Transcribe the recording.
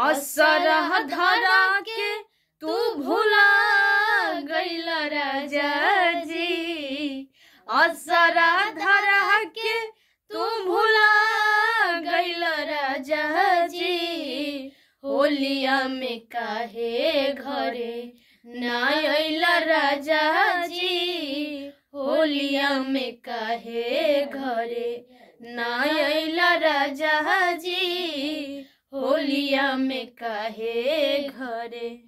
असरह धरा के तू भूला गईल राजा जी असरह धरा के तू भूला गईल राजा जी होलिया में कहे घरे नायल राजा जी होलिया में कहे घरे नायल राजा जी बोलिया में कहे घरे